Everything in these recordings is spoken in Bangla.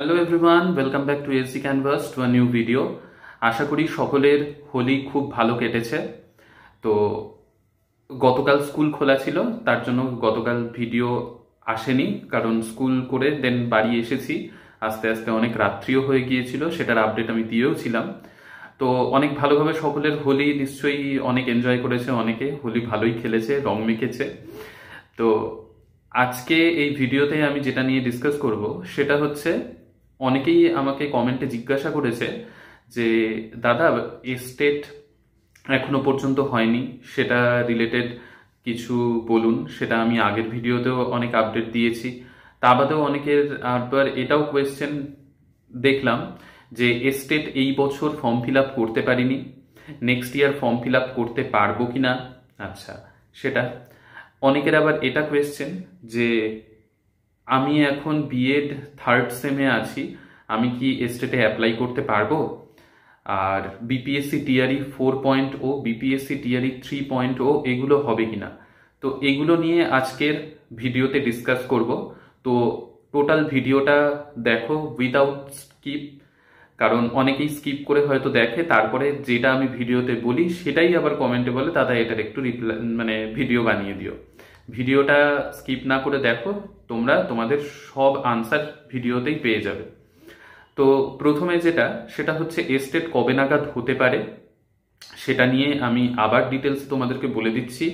hello everyone welcome back to AC canvas to a new video আশা করি সকলের হোলি খুব ভালো কেটেছে তো গতকাল স্কুল খোলা ছিল তার জন্য গতকাল ভিডিও আসেনি কারণ স্কুল করে দেন বাড়ি এসেছি আস্তে আস্তে অনেক রাত্রিও হয়ে গিয়েছিল সেটার আপডেট আমি দিয়েও ছিলাম তো অনেক ভালোভাবে সকলের হোলি নিশ্চয়ই অনেক এনজয় করেছে অনেকে হোলি ভালোই খেলেছে রং মেখেছে তো আজকে এই ভিডিওতে আমি যেটা নিয়ে ডিসকাস করব সেটা হচ্ছে অনেকেই আমাকে কমেন্টে জিজ্ঞাসা করেছে যে দাদা এস্টেট এখনো পর্যন্ত হয়নি সেটা রিলেটেড কিছু বলুন সেটা আমি আগের ভিডিওতেও অনেক আপডেট দিয়েছি তা বাদেও অনেকের আবার এটাও কোয়েশ্চেন দেখলাম যে এস্টেট এই বছর ফর্ম ফিল আপ করতে পারিনি next year form fill up করতে পারবো কি না আচ্ছা সেটা অনেকের আবার এটা কোয়েশ্চেন যে আমি এখন বিএড থার্ড সেমে আছি আমি কি এস্টেটে অ্যাপ্লাই করতে পারবো আর BPSC TRE four point o BPSC TRE three point o এগুলো হবে কিনা তো এগুলো নিয়ে আজকের ভিডিওতে ডিসকাস করব তো টোটাল ভিডিওটা দেখো উইদাউট স্কিপ কারণ অনেকেই স্কিপ করে হয়তো দেখে তারপরে যেটা আমি ভিডিওতে বলি সেটাই আবার কমেন্টে বলে দাদা এটার একটু রিপ্লাই মানে ভিডিও বানিয়ে দিও ভিডিওটা স্কিপ না করে দেখো তোমরা তোমাদের সব আনসার ভিডিওতেই পেয়ে যাবে তো প্রথমে যেটা সেটা হচ্ছে এস্টেট কবে নাগাদ হতে পারে সেটা নিয়ে আমি আবার ডিটেলস তোমাদেরকে বলে দিচ্ছি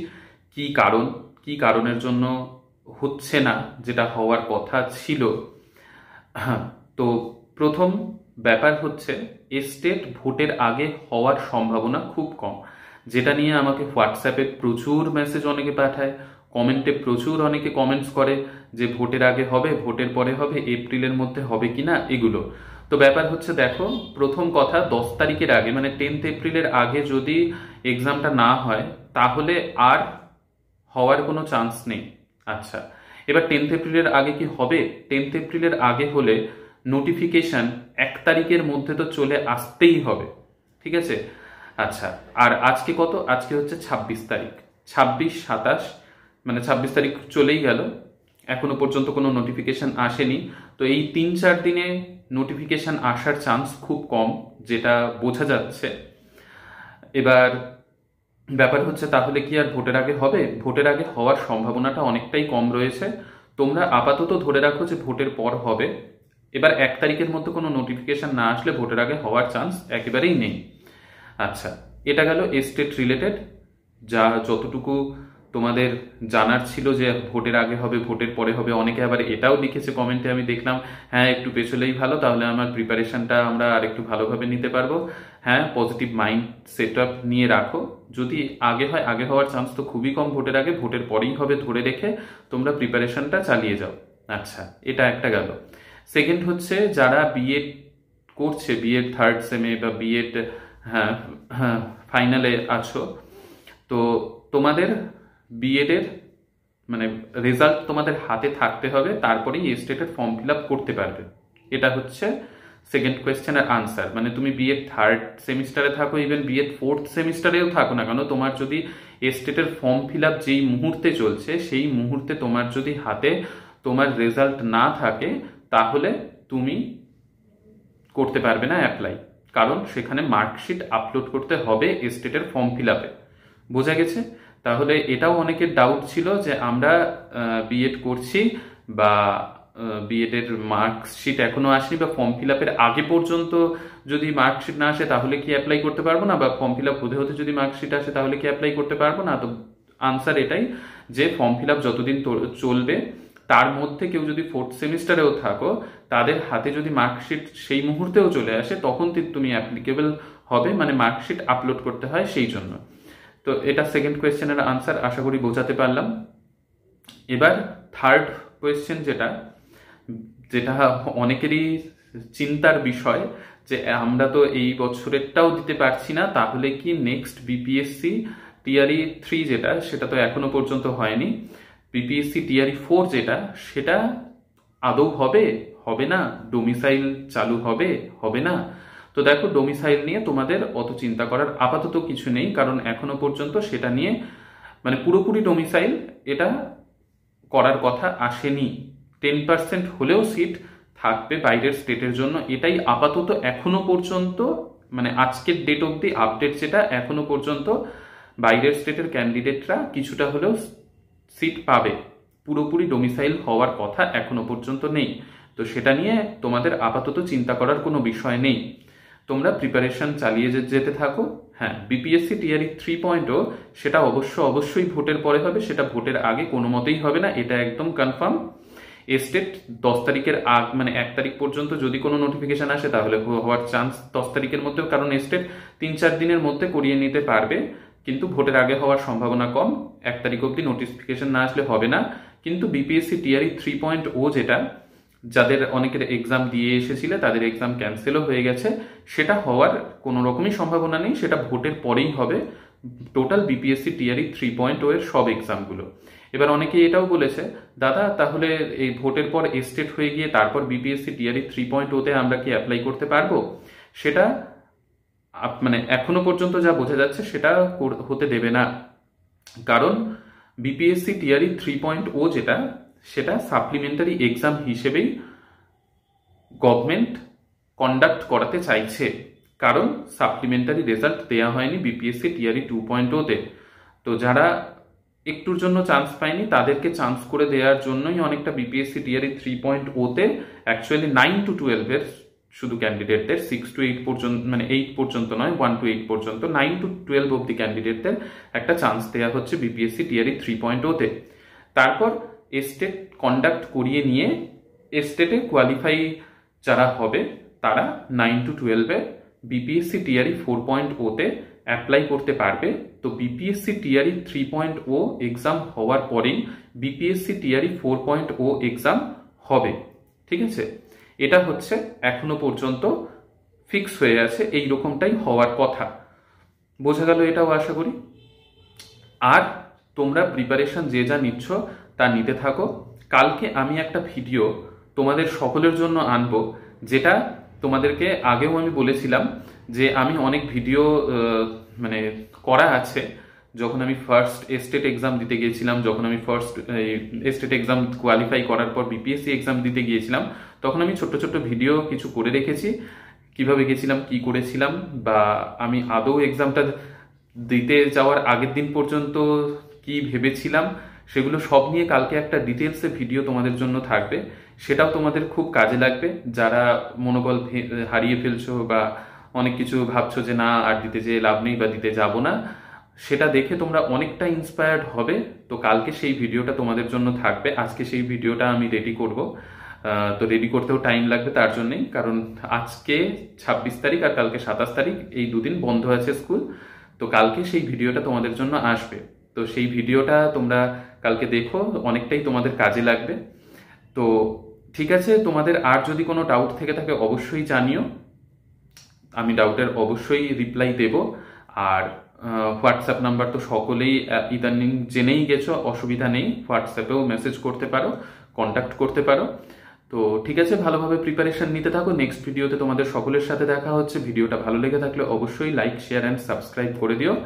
কি কারণ কি কারণের জন্য হচ্ছে না যেটা হওয়ার কথা ছিল তো প্রথম ব্যাপার হচ্ছে এস্টেট ভোটের আগে হওয়ার সম্ভাবনা খুব কম যেটা নিয়ে আমাকে হোয়াটসঅ্যাপে প্রচুর মেসেজ অনেকে পাঠায় কমেন্টে প্রচুর অনেকে কমেন্টস করে যে ভোটের আগে হবে ভোটের পরে হবে এপ্রিলের মধ্যে হবে কি না এগুলো তো ব্যাপার হচ্ছে দেখো প্রথম কথা দশ তারিখের আগে মানে টেন্থ এপ্রিলের আগে যদি এক্সামটা না হয় তাহলে আর হওয়ার কোনো চান্স নেই আচ্ছা এবার টেন্থ এপ্রিলের আগে কি হবে টেন্থ এপ্রিলের আগে হলে নোটিফিকেশান এক তারিখের মধ্যে তো চলে আসতেই হবে ঠিক আছে আচ্ছা আর আজকে কত আজকে হচ্ছে ছাব্বিশ তারিখ ছাব্বিশ সাতাশ মানে ছাব্বিশ তারিখ চলেই গেল এখনো পর্যন্ত কোনো নোটিফিকেশান আসেনি তো এই তিন চার দিনে নোটিফিকেশান আসার চান্স খুব কম যেটা বোঝা যাচ্ছে এবার ব্যাপার হচ্ছে তাহলে কি আর ভোটের আগে হবে ভোটের আগে হওয়ার সম্ভাবনাটা অনেকটাই কম রয়েছে তোমরা আপাতত ধরে রাখো যে ভোটের পর হবে এবার এক তারিখের মধ্যে কোনো নোটিফিকেশান না আসলে ভোটের আগে হওয়ার চান্স একেবারেই নেই আচ্ছা এটা গেল এস্টেট রিলেটেড যা যতটুকু তোমাদের জানার ছিল যে ভোটের আগে হবে ভোটের পরে হবে অনেকে আবার এটাও লিখেছে কমেন্টে আমি দেখলাম হ্যাঁ একটু পেছলেই ভালো তাহলে আমার প্রিপারেশনটা আমরা আর একটু ভালোভাবে নিতে পারবো হ্যাঁ পজিটিভ মাইন্ড সেট আপ নিয়ে রাখো যদি আগে হয় আগে হওয়ার চান্স তো খুবই কম ভোটের আগে ভোটের পরেই হবে ধরে রেখে তোমরা প্রিপারেশনটা চালিয়ে যাও আচ্ছা এটা একটা গেল সেকেন্ড হচ্ছে যারা বিএড করছে বিএড থার্ড সেমে বা বিএড হ্যাঁ হ্যাঁ ফাইনালে আছো তো তোমাদের বিএডের মানে রেজাল্ট তোমাদের হাতে থাকতে হবে তারপরেই স্টেটের ফর্ম ফিল করতে পারবে এটা হচ্ছে সেকেন্ড কোয়েশ্চেনের আনসার মানে তুমি বিএড থার্ড সেমিস্টারে থাকো ইভেন বিএড ফোর্থ সেমিস্টারেও থাকো না কেন তোমার যদি স্টেটের ফর্ম ফিল যেই মুহূর্তে চলছে সেই মুহূর্তে তোমার যদি হাতে তোমার রেজাল্ট না থাকে তাহলে তুমি করতে পারবে না অ্যাপ্লাই কারণ সেখানে মার্কশিট আপলোড করতে হবে স্টেটের ফর্ম ফিল বোঝা গেছে তাহলে এটাও অনেকের ডাউট ছিল যে আমরা বিএড করছি বা বিএড এর মার্কশিট এখনো আসেনি বা ফর্ম ফিল আপের আগে পর্যন্ত যদি মার্কশিট না আসে তাহলে কি অ্যাপ্লাই করতে পারবো না বা ফর্ম ফিল আপ হতে হতে যদি মার্কশিট আসে তাহলে কি অ্যাপ্লাই করতে পারবো না তো আনসার এটাই যে ফর্ম ফিল আপ যতদিন চলবে তার মধ্যে কেউ যদি ফোর্থ সেমিস্টারেও থাকো তাদের হাতে যদি মার্কশিট সেই মুহূর্তেও চলে আসে তখন তুমি অ্যাপ্লিকেবল হবে মানে মার্কশিট আপলোড করতে হয় সেই জন্য তো এটা সেকেন্ড কোয়েশ্চেনের আনসার আশা করি বোঝাতে পারলাম এবার থার্ড কোয়েশ্চেন যেটা যেটা অনেকেরই চিন্তার বিষয় যে আমরা তো এই বছরেরটাও দিতে পারছি না তাহলে কি নেক্সট বিপিএসসি টিআরই থ্রি যেটা সেটা তো এখনো পর্যন্ত হয়নি বিপিএসসি টিআরই ফোর যেটা সেটা আদৌ হবে হবে না ডোমিসাইল চালু হবে হবে না তো দেখো ডোমিসাইল নিয়ে তোমাদের অত চিন্তা করার আপাতত কিছু নেই কারণ এখনো পর্যন্ত সেটা নিয়ে মানে পুরোপুরি ডোমিসাইল এটা করার কথা আসেনি টেন পার্সেন্ট হলেও সিট থাকবে বাইরের স্টেটের জন্য এটাই আপাতত এখনো পর্যন্ত মানে আজকের ডেট অবধি আপডেট যেটা এখনো পর্যন্ত বাইরের স্টেটের ক্যান্ডিডেটরা কিছুটা হলেও সিট পাবে পুরোপুরি ডোমিসাইল হওয়ার কথা এখনো পর্যন্ত নেই তো সেটা নিয়ে তোমাদের আপাতত চিন্তা করার কোনো বিষয় নেই তোমরা প্রিপারেশন চালিয়ে যেতে থাকো হ্যাঁ বিপিএসসি টিয়ারি থ্রি পয়েন্টও সেটা অবশ্য অবশ্যই ভোটের পরে হবে সেটা ভোটের আগে কোনো মতেই হবে না এটা একদম কনফার্ম এস্টেট দশ তারিখের আগ মানে এক তারিখ পর্যন্ত যদি কোনো নোটিফিকেশন আসে তাহলে হওয়ার চান্স দশ তারিখের মধ্যেও কারণ এস্টেট তিন চার দিনের মধ্যে করিয়ে নিতে পারবে কিন্তু ভোটের আগে হওয়ার সম্ভাবনা কম এক তারিখ অবধি নোটিফিকেশান না আসলে হবে না কিন্তু BPSC TRE three point o যেটা যাদের অনেকের এক্সাম দিয়ে এসেছিলে তাদের এক্সাম ক্যান্সেলও হয়ে গেছে সেটা হওয়ার কোনো রকমই সম্ভাবনা নেই সেটা ভোটের পরেই হবে total BPSC TRE three point ওয়ের সব এক্সামগুলো এবার অনেকে এটাও বলেছে দাদা তাহলে এই ভোটের পর এস্টেট হয়ে গিয়ে তারপর বিপিএসসি টিয়ারি থ্রি পয়েন্ট ওতে আমরা কি অ্যাপ্লাই করতে পারবো সেটা মানে এখনো পর্যন্ত যা বোঝা যাচ্ছে সেটা হতে দেবে না কারণ BPSC TRE three point o যেটা সেটা সাপ্লিমেন্টারি এক্সাম হিসেবেই গভর্নমেন্ট কন্ডাক্ট করাতে চাইছে কারণ সাপ্লিমেন্টারি রেজাল্ট দেওয়া হয়নি বিপিএসসি টিআরই টু পয়েন্ট ওতে তো যারা একটুর জন্য চান্স পায়নি তাদেরকে চান্স করে দেওয়ার জন্যই অনেকটা বিপিএসসি টিআরই থ্রি পয়েন্ট ওতে অ্যাকচুয়ালি নাইন টু টুয়েলভের শুধু ক্যান্ডিডেটদের সিক্স টু এইট পর্যন্ত মানে এইট পর্যন্ত নয় ওয়ান টু এইট পর্যন্ত নাইন টু টুয়েলভ অব্দি ক্যান্ডিডেটদের একটা চান্স দেওয়া হচ্ছে বিপিএসসি টিআরই থ্রি পয়েন্ট ওতে তারপর এস্টেট কন্ডাক্ট করিয়ে নিয়ে এস্টেটে কোয়ালিফাই যারা হবে তারা নাইন টু টুয়েলভে বিপিএসসি টিআরই ফোর পয়েন্ট ওতে অ্যাপ্লাই করতে পারবে তো BPSC TRE three point o exam হওয়ার পরেই BPSC TRE four point o exam হবে ঠিক আছে এটা হচ্ছে এখনো পর্যন্ত ফিক্স হয়ে আছে এই রকমটাই হওয়ার কথা বোঝা গেল এটাও আশা করি আর তোমরা প্রিপারেশন যে যা নিচ্ছ তা নিতে থাকো কালকে আমি একটা ভিডিও তোমাদের সকলের জন্য আনবো যেটা তোমাদেরকে আগেও আমি বলেছিলাম যে আমি অনেক ভিডিও মানে করা আছে যখন আমি ফার্স্ট এস্টেট এক্সাম দিতে গিয়েছিলাম যখন আমি ফার্স্ট এস্টেট এক্সাম কোয়ালিফাই করার পর বিপিএসসি এক্সাম দিতে গিয়েছিলাম তখন আমি ছোট্ট ছোট্ট ভিডিও কিছু করে রেখেছি কিভাবে গেছিলাম কি করেছিলাম বা আমি আদৌ এক্সামটা দিতে যাওয়ার আগের দিন পর্যন্ত কি ভেবেছিলাম সেগুলো সব নিয়ে কালকে একটা ডিটেলসে ভিডিও তোমাদের জন্য থাকবে সেটাও তোমাদের খুব কাজে লাগবে যারা মনোবল হারিয়ে ফেলছো বা অনেক কিছু ভাবছো যে না আর দিতে যেয়ে লাভ নেই বা দিতে যাব না সেটা দেখে তোমরা অনেকটা ইন্সপায়ার্ড হবে তো কালকে সেই ভিডিওটা তোমাদের জন্য থাকবে আজকে সেই ভিডিওটা আমি রেডি করব তো রেডি করতেও টাইম লাগবে তার জন্যই কারণ আজকে ২৬ তারিখ আর কালকে সাতাশ তারিখ এই দুদিন বন্ধ আছে স্কুল তো কালকে সেই ভিডিওটা তোমাদের জন্য আসবে তো সেই ভিডিওটা তোমরা কালকে দেখো অনেকটাই তোমাদের কাজে লাগবে তো ঠিক আছে তোমাদের আর যদি কোনো ডাউট থেকে থাকে অবশ্যই জানিও আমি ডাউটের অবশ্যই রিপ্লাই দেব আর হোয়াটসঅ্যাপ নাম্বার তো সকলেই ইদানিং জেনেই গেছো অসুবিধা নেই হোয়াটসঅ্যাপেও মেসেজ করতে পারো কন্ট্যাক্ট করতে পারো তো ঠিক আছে ভালোভাবে প্রিপারেশন নিতে থাকো নেক্সট ভিডিওতে তোমাদের সকলের সাথে দেখা হচ্ছে ভিডিওটা ভালো লেগে থাকলে অবশ্যই লাইক শেয়ার অ্যান্ড সাবস্ক্রাইব করে দিও